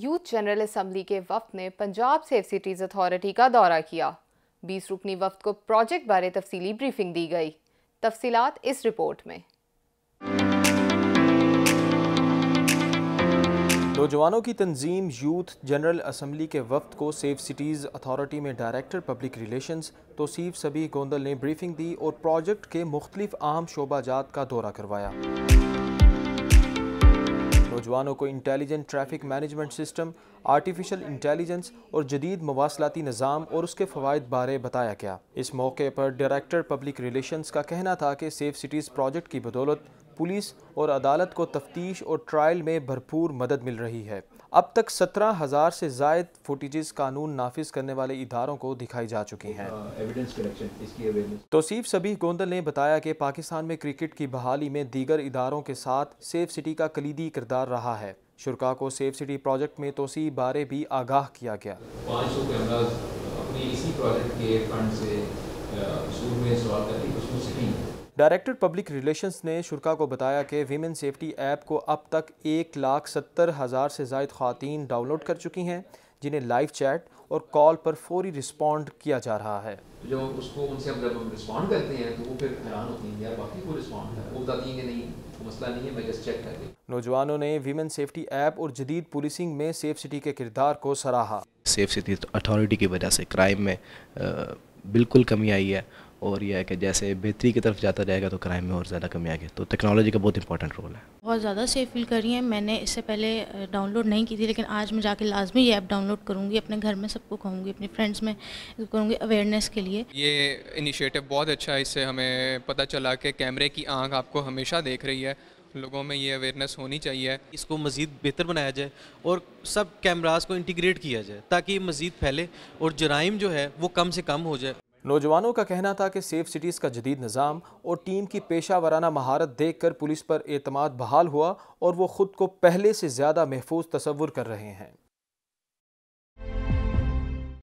youth general assembly के वफ्त ने Punjab safe cities authority का दौरा किया बीस रुकनी वफ्त को प्रोजेक्ट बारे तफसीली ब्रीफिंग दी गई तफसीलात इस रिपोर्ट में नौजवानों की तंजीम यूथ जनरल असम्बली के वफ्त को सेफ सिटीज़ अथॉरिटी में डायरेक्टर पब्लिक रिलेशंस तोसीफ सभी गोंदल ने ब्रीफिंग दी और प्रोजेक्ट के मुख्तलिफ अहम शोबाजात का दौरा करवाया नौजवानों को intelligent traffic management system artificial intelligence और जदीद मवासलाती निज़ाम और उसके फ़वाद बारे बताया गया इस मौके पर डायरेक्टर पब्लिक रिलेशंस का कहना था कि सेफ सिटीज़ प्रोजेक्ट की बदौलत पुलिस और अदालत को तफ्तीश और ट्रायल में भरपूर मदद मिल रही है अब तक सत्रह हज़ार से जायद फुटेजेस कानून नाफिज करने वाले इधारों को दिखाई जा चुकी हैं हाँ, तोसीफ सभी गोंदल ने बताया कि पाकिस्तान में क्रिकेट की बहाली में दीगर इदारों के साथ सेफ सिटी का कलीदी किरदार रहा है शुरा को सेफ सिटी प्रोजेक्ट में तोसी बारे भी आगाह किया गया अपने इसी प्रोजेक्ट के फंड से डायरेक्टर पब्लिक रिलेशंस ने शुरा को बताया कि वीमेन सेफ्टी ऐप को अब तक एक लाख सत्तर हज़ार से जायद खातन डाउनलोड कर चुकी हैं जिन्हें लाइव चैट और कॉल पर फौरी रिस्पॉन्ड किया जा रहा है जो उसको उनसे हम जब रिस्पॉन्ड करते हैं तो वो फिर हैरान होती हैं यार बाकी को रिस्पॉन्ड है वो बताती हैं कि नहीं तो मसला नहीं है मैं जस्ट चेक कर नौजवानों ने वीमेन सेफ्टी ऐप और जदीद पुलिसिंग में सेफ सिटी के किरदार को सराहा सेफ सिटी अथॉरिटी की वजह से क्राइम में बिल्कुल कमी आई है और यह है कि जैसे बेहतरी की तरफ जाता जाएगा तो क्राइम में और ज़्यादा कमी आएगी तो टेक्नोलॉजी का बहुत इंपॉर्टेंट रोल है बहुत ज़्यादा सेफ फील कर रही है मैंने इससे पहले डाउनलोड नहीं की थी लेकिन आज मैं जाके लाजमी ये ऐप डाउनलोड करूँगी अपने घर में सबको कहूँगी अपने फ्रेंड्स में करूँगी अवेयरनेस के लिए ये इनिशिएटिव बहुत अच्छा है इससे हमें पता चला कि कैमरे की आँख आपको हमेशा देख रही है लोगों में ये अवेयरनेस होनी चाहिए इसको मज़ीद बेहतर बनाया जाए और सब कैमराज को इंटीग्रेट किया जाए ताकि मज़ीद फैले और जराइम जो है वो कम से कम हो जाए नौजवानों का कहना था कि सेफ सिटीज़ का जदीद निज़ाम और टीम की पेशा वाराना महारत देख कर पुलिस पर अतमाद बहाल हुआ और वो ख़ुद को पहले से ज़्यादा महफूज तस्वुर कर रहे हैं